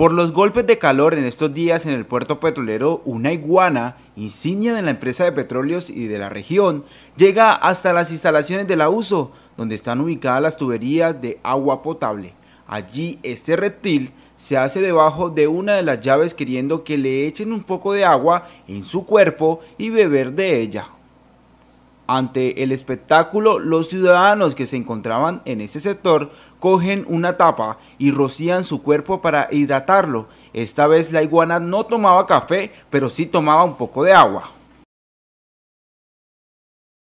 Por los golpes de calor en estos días en el puerto petrolero, una iguana, insignia de la empresa de petróleos y de la región, llega hasta las instalaciones de la USO, donde están ubicadas las tuberías de agua potable. Allí este reptil se hace debajo de una de las llaves queriendo que le echen un poco de agua en su cuerpo y beber de ella. Ante el espectáculo, los ciudadanos que se encontraban en este sector cogen una tapa y rocían su cuerpo para hidratarlo. Esta vez la iguana no tomaba café, pero sí tomaba un poco de agua.